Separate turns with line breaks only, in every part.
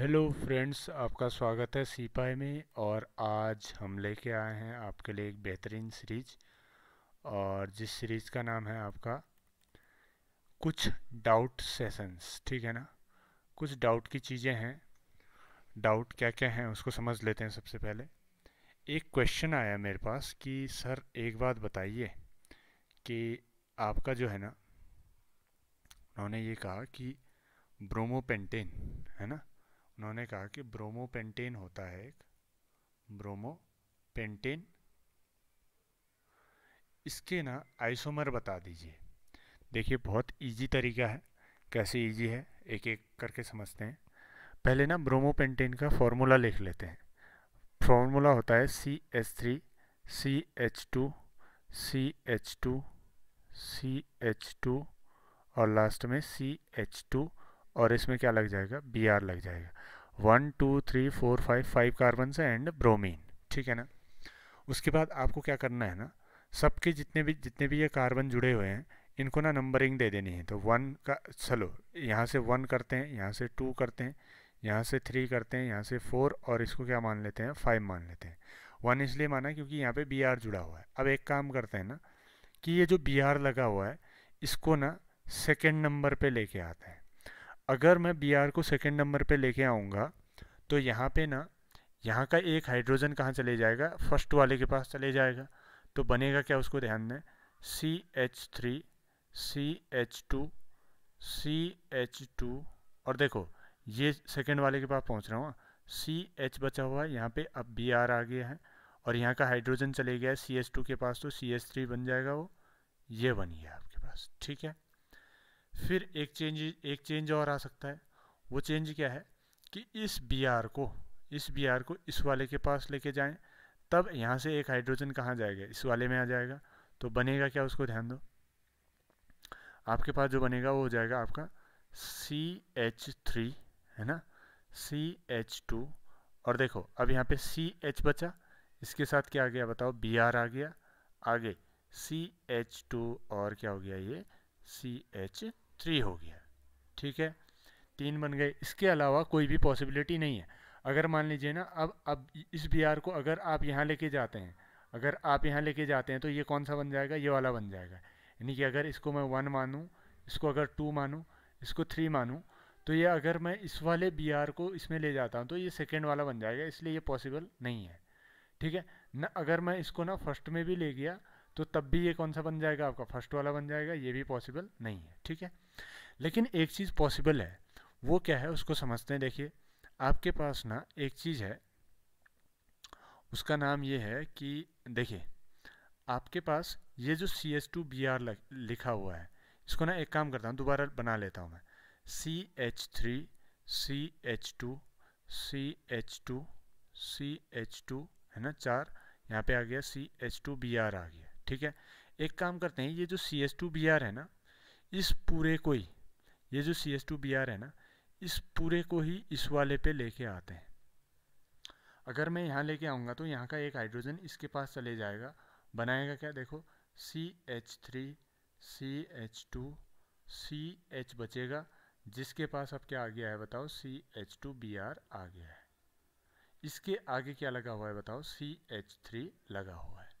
Hello friends आपका स्वागत है सीपाई में और आज हम लेके आए हैं आपके लिए एक बेहतरीन सीरीज और जिस सीरीज़ का नाम है आपका कुछ डाउट सेशंस ठीक है ना कुछ डाउट की चीज़ें हैं डाउट क्या क्या हैं उसको समझ लेते हैं सबसे पहले एक क्वेश्चन आया मेरे पास कि सर एक बात बताइए कि आपका जो है ना उन्होंने ये कहा कि ब्रोमोपेंटेन है ना उन्होंने कहा कि ब्रोमोपेंटेन होता है एक ब्रोमोपेंटेन इसके ना आइसोमर बता दीजिए देखिए बहुत इजी तरीका है कैसे इजी है एक एक करके समझते हैं पहले ना ब्रोमोपेंटेन का फॉर्मूला लिख लेते हैं फॉर्मूला होता है C H three C H two C H two C H two और लास्ट में सी एच टू और इसमें क्या लग जाएगा बी आर लग जाएगा one two three four five five carbon से एंड ब्रोमीन ठीक है ना उसके बाद आपको क्या करना है ना सबके जितने भी जितने भी ये कार्बन जुड़े हुए हैं इनको ना नंबरिंग दे देनी है तो वन का चलो यहाँ से वन करते हैं यहाँ से टू करते हैं यहाँ से थ्री करते हैं यहाँ से फोर और इसको क्या मान लेते हैं फाइव मान लेते हैं वन इसलिए माना क्योंकि यहाँ पे बी आर जुड़ा हुआ है अब एक काम करते हैं ना कि ये जो बी आर लगा हुआ है इसको ना सेकेंड नंबर पे लेके आते हैं अगर मैं बी को सेकेंड नंबर पर लेके आऊँगा तो यहाँ पे ना यहाँ का एक हाइड्रोजन कहाँ चले जाएगा फर्स्ट वाले के पास चले जाएगा तो बनेगा क्या उसको ध्यान दें C H three C H two C H two और देखो ये सेकेंड वाले के पास पहुँच रहा हूँ सी हाँ। एच बचा हुआ है यहाँ पे अब बी आर आ गया है और यहाँ का हाइड्रोजन चले गया है सी एच टू के पास तो सी एच थ्री बन जाएगा वो ये बन गया आपके पास ठीक है फिर एक चेंज एक चेंज और आ सकता है वो चेंज क्या है कि इस बी आर को इस बी आर को इस वाले के पास लेके जाएं तब यहाँ से एक हाइड्रोजन कहाँ जाएगा इस वाले में आ जाएगा तो बनेगा क्या उसको ध्यान दो आपके पास जो बनेगा वो हो जाएगा आपका सी एच थ्री है ना सी एच टू और देखो अब यहाँ पे सी एच बचा इसके साथ क्या आ गया बताओ बी आर आ गया आगे सी एच टू और क्या हो गया ये सी एच थ्री हो गया ठीक है तीन बन गए इसके अलावा कोई भी पॉसिबिलिटी नहीं है अगर मान लीजिए ना अब अब इस बी आर को अगर आप यहाँ लेके जाते हैं अगर आप यहाँ लेके जाते हैं तो ये कौन सा बन जाएगा ये वाला बन जाएगा यानी कि अगर इसको मैं वन मानूँ इसको अगर टू मानूँ इसको थ्री मानूँ तो ये अगर मैं इस वाले बी आर को इसमें ले जाता हूँ तो ये सेकेंड वाला बन जाएगा इसलिए ये पॉसिबल नहीं है ठीक है ना अगर मैं इसको ना फर्स्ट में भी ले गया तो तब भी ये कौन सा बन जाएगा आपका फर्स्ट वाला बन जाएगा ये भी पॉसिबल नहीं है ठीक है लेकिन एक चीज़ पॉसिबल है वो क्या है उसको समझते हैं देखिए आपके पास ना एक चीज़ है उसका नाम ये है कि देखिए आपके पास ये जो C H two B R लिखा हुआ है इसको ना एक काम करता हूँ दोबारा बना लेता हूँ मैं C H three C H two C H two C H two है ना चार यहाँ पे आ गया C H two B R आ गया ठीक है एक काम करते हैं ये जो C S two B R है ना इस पूरे को ही ये जो C S two B R है ना इस पूरे को ही इस वाले पे लेके आते हैं अगर मैं यहाँ लेके आऊँगा तो यहाँ का एक हाइड्रोजन इसके पास चले जाएगा बनाएगा क्या देखो C H three C H two C H बचेगा जिसके पास अब क्या आ गया है बताओ C H two B R आ गया है इसके आगे क्या लगा हुआ है बताओ सी एच थ्री लगा हुआ है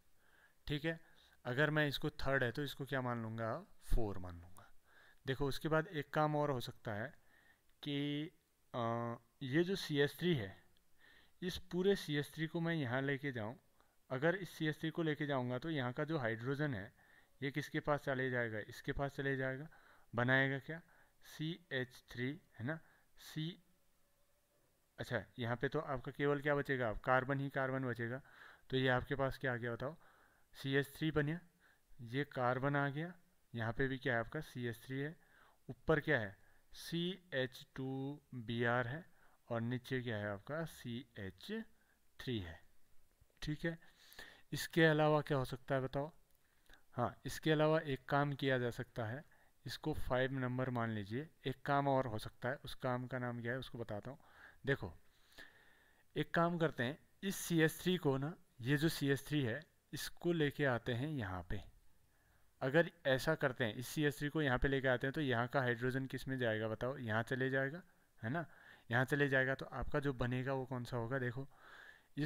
ठीक है अगर मैं इसको थर्ड है तो इसको क्या मान लूँगा फोर मान लूँगा देखो उसके बाद एक काम और हो सकता है कि आ, ये जो सी एस थ्री है इस पूरे सी एस थ्री को मैं यहाँ लेके जाऊँ अगर इस सी एस थ्री को लेके जाऊँगा तो यहाँ का जो हाइड्रोजन है ये किसके पास चले जाएगा इसके पास चले जाएगा बनाएगा क्या सी एच थ्री है ना सी अच्छा यहाँ पे तो आपका केवल क्या बचेगा आप कार्बन ही कार्बन बचेगा तो ये आपके पास क्या आ गया बताओ सी एस थ्री बनिया ये कार्बन आ गया यहाँ पे भी क्या है आपका सी एस थ्री है ऊपर क्या है C H two B R है और नीचे क्या है आपका सी एच थ्री है ठीक है इसके अलावा क्या हो सकता है बताओ हाँ इसके अलावा एक काम किया जा सकता है इसको फाइव नंबर मान लीजिए एक काम और हो सकता है उस काम का नाम क्या है उसको बताता हूँ देखो एक काम करते हैं इस सी एस थ्री को ना ये जो सी एस थ्री है इसको लेके आते हैं यहाँ पे अगर ऐसा करते हैं इस सी को यहाँ पे लेके आते हैं तो यहाँ का हाइड्रोजन किस में जाएगा बताओ यहाँ चले जाएगा है ना यहाँ चले जाएगा तो आपका जो बनेगा वो कौन सा होगा देखो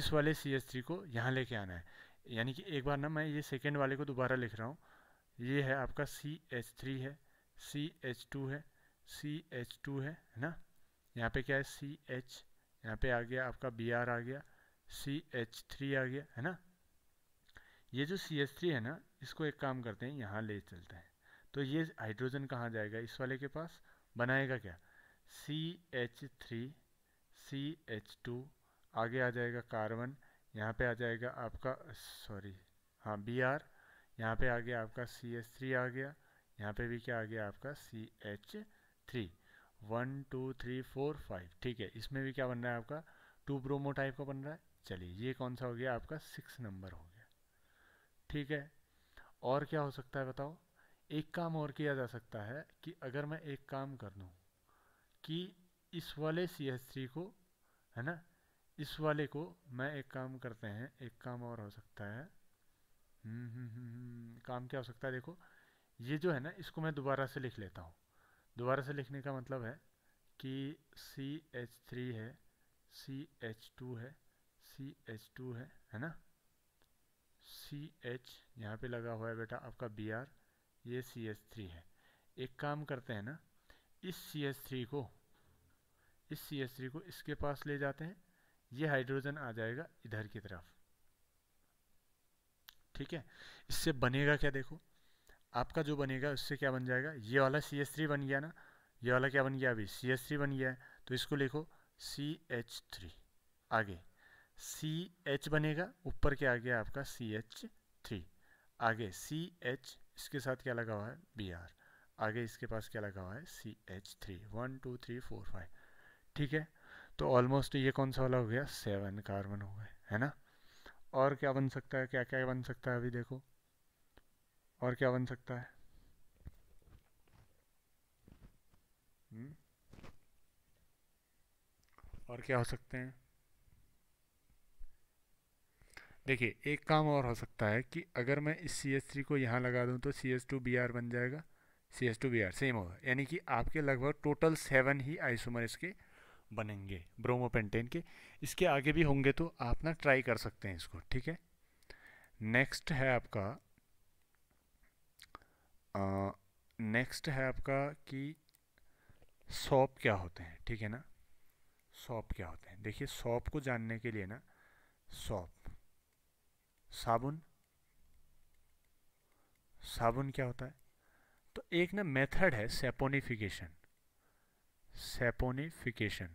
इस वाले सी को यहाँ लेके आना है यानी कि एक बार ना मैं ये सेकेंड वाले को दोबारा लिख रहा हूँ ये है आपका सी एच थ्री है सी एच टू है सी एच टू है है ना यहाँ पे क्या है सी एच यहाँ पे आ गया आपका बी आर आ गया सी एच थ्री आ गया है ना ये जो सी एस थ्री है ना इसको एक काम करते हैं यहाँ ले चलते हैं तो ये हाइड्रोजन कहाँ जाएगा इस वाले के पास बनाएगा क्या C H three C H two आगे आ जाएगा कार्बन यहाँ पे आ जाएगा आपका सॉरी हाँ बी आर यहाँ पे आ गया आपका सी एच थ्री आ गया यहाँ पे भी क्या आ गया आपका C H three one two three four five ठीक है इसमें भी क्या बन रहा है आपका टू ब्रोमो टाइप का बन रहा है चलिए ये कौन सा हो गया आपका सिक्स नंबर हो गया ठीक है और क्या हो सकता है बताओ एक काम और किया जा सकता है कि अगर मैं एक काम कर लूँ कि इस वाले सी एस थ्री को है ना इस वाले को मैं एक काम करते हैं एक काम और हो सकता है हम्म, हम्म, हम्म, काम क्या हो सकता है देखो ये जो है ना इसको मैं दोबारा से लिख लेता हूँ दोबारा से लिखने का मतलब है कि सी एच थ्री है सी एच टू है सी एच टू है है ना सी एच यहाँ पर लगा हुआ है बेटा आपका बी आर ये सी एच थ्री है एक काम करते हैं ना इस सी एच थ्री को इस सी एच थ्री को इसके पास ले जाते हैं ये हाइड्रोजन आ जाएगा इधर की तरफ ठीक है इससे बनेगा क्या देखो आपका जो बनेगा उससे क्या बन जाएगा ये वाला सी एच थ्री बन गया ना ये वाला क्या बन गया अभी सी एच थ्री बन गया है तो इसको लिखो सी एच थ्री आगे सी एच बनेगा ऊपर क्या आ गया आपका सी एच थ्री आगे सी एच इसके साथ क्या लगा हुआ है बी आर आगे इसके पास क्या लगा हुआ है C H three one two three four five ठीक है तो ऑलमोस्ट ये कौन सा वाला हो गया सेवन कार्बन हो गए है ना और क्या बन सकता है क्या क्या बन सकता है अभी देखो और क्या बन सकता है हुँ? हम्म? और क्या हो सकते हैं देखिए एक काम और हो सकता है कि अगर मैं इस सी एस थ्री को यहाँ लगा दूँ तो C S two B R बन जाएगा C S two B R same होगा यानी कि आपके लगभग टोटल सेवन ही आइसोमर इसके बनेंगे ब्रोमोपेंटेन के इसके आगे भी होंगे तो आप ना ट्राई कर सकते हैं इसको ठीक है नेक्स्ट है आपका नेक्स्ट है आपका कि सॉप क्या होते हैं ठीक है ना सॉप क्या होते हैं देखिए सॉप को जानने के लिए ना सॉप साबुन साबुन क्या होता है तो एक ना मेथड है सेपोनिफिकेशन सेपोनिफिकेशन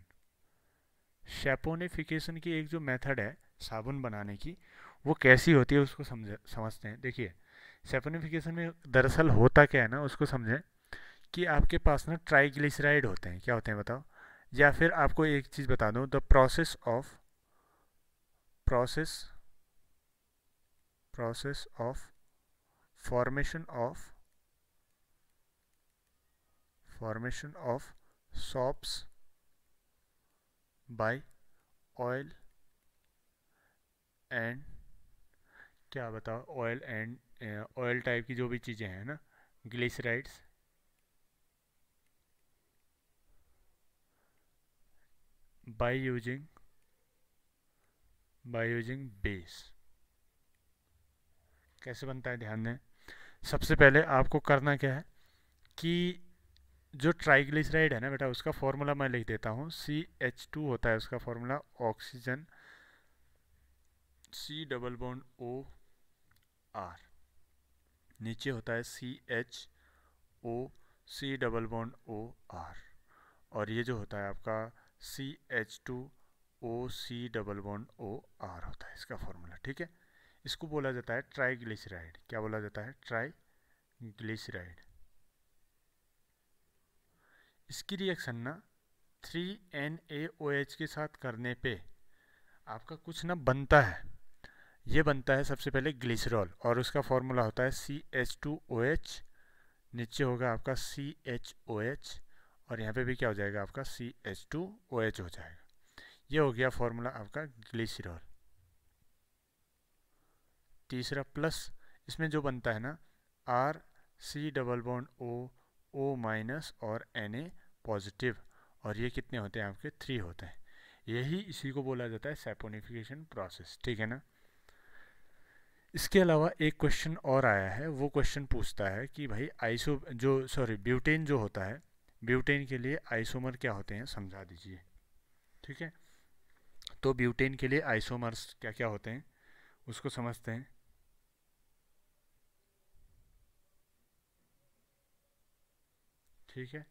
सेपोनिफिकेशन की एक जो मेथड है साबुन बनाने की वो कैसी होती है उसको समझ समझते हैं देखिए सेपोनिफिकेशन में दरअसल होता क्या है ना उसको समझें कि आपके पास ना ट्राइग्लिसराइड होते हैं क्या होते हैं बताओ या फिर आपको एक चीज़ बता दूँ the process of process process of formation of formation of soaps by oil and क्या बताओ ऑयल एंड ऑयल टाइप की जो भी चीज़ें हैं ना glycerides by using by using base कैसे बनता है ध्यान दें सबसे पहले आपको करना क्या है कि जो ट्राइग्लिसराइड है ना बेटा उसका फॉर्मूला मैं लिख देता हूँ सी एच टू होता है उसका formula oxygen C double bond O R नीचे होता है C H O C double bond O R और ये जो होता है आपका C H two O C double bond O R होता है इसका फॉर्मूला ठीक है इसको बोला जाता है ट्राइग्लिसराइड क्या बोला जाता है ट्राइग्लिसराइड इसकी रिएक्शन ना थ्री एन एच के साथ करने पे आपका कुछ ना बनता है ये बनता है सबसे पहले ग्लिसरॉल और उसका फॉर्मूला होता है C H two O H नीचे होगा आपका सी एच ओ एच और यहाँ पे भी क्या हो जाएगा आपका C H two O H हो जाएगा ये हो गया फॉर्मूला आपका ग्लिसरॉल तीसरा प्लस इसमें जो बनता है ना R C double bond O O minus और एन ए पॉजिटिव और ये कितने होते हैं आपके थ्री होते हैं यही इसी को बोला जाता है सेपोनिफिकेशन प्रोसेस ठीक है ना इसके अलावा एक क्वेश्चन और आया है वो क्वेश्चन पूछता है कि भाई आइसो जो सॉरी ब्यूटेन जो होता है ब्यूटेन के लिए आइसोमर क्या होते हैं समझा दीजिए ठीक है तो ब्यूटेन के लिए आइसोमर्स क्या क्या होते हैं उसको समझते हैं ठीक है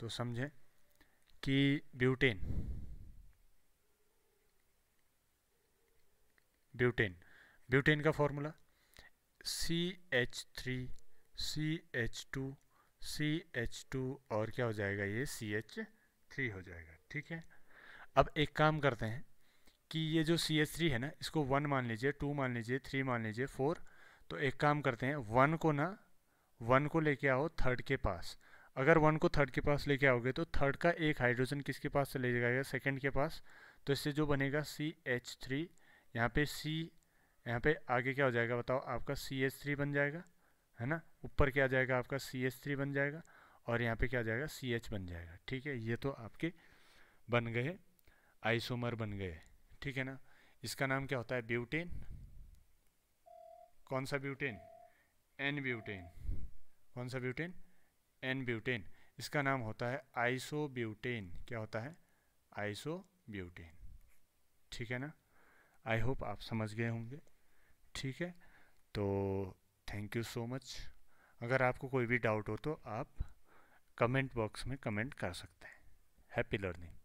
तो समझें कि ब्यूटेन ब्यूटेन ब्यूटेन का formula C H three C H two C H two और क्या हो जाएगा ये सी एच थ्री हो जाएगा ठीक है अब एक काम करते हैं कि ये जो सी एच थ्री है ना इसको वन मान लीजिए टू मान लीजिए थ्री मान लीजिए फोर तो एक काम करते हैं वन को ना वन को लेके आओ थर्ड के पास अगर वन को थर्ड के पास लेके आओगे तो थर्ड का एक हाइड्रोजन किसके पास चले जाएगा सेकेंड के पास तो इससे जो बनेगा सी एच थ्री यहाँ पे सी यहाँ पे आगे क्या हो जाएगा बताओ आपका सी एच थ्री बन जाएगा है ना ऊपर क्या आ जाएगा आपका सी एच थ्री बन जाएगा और यहाँ पे क्या आ जाएगा सी एच बन जाएगा ठीक है ये तो आपके बन गए आइसोमर बन गए ठीक है ना इसका नाम क्या होता है ब्यूटेन कौन सा ब्यूटेन एन ब्यूटेन कौन सा ब्यूटेन एन ब्यूटेन इसका नाम होता है आइसोब्यूटेन क्या होता है आइसोब्यूटेन ठीक है ना आई होप आप समझ गए होंगे ठीक है तो थैंक यू सो मच अगर आपको कोई भी डाउट हो तो आप कमेंट बॉक्स में कमेंट कर सकते हैं हैप्पी लर्निंग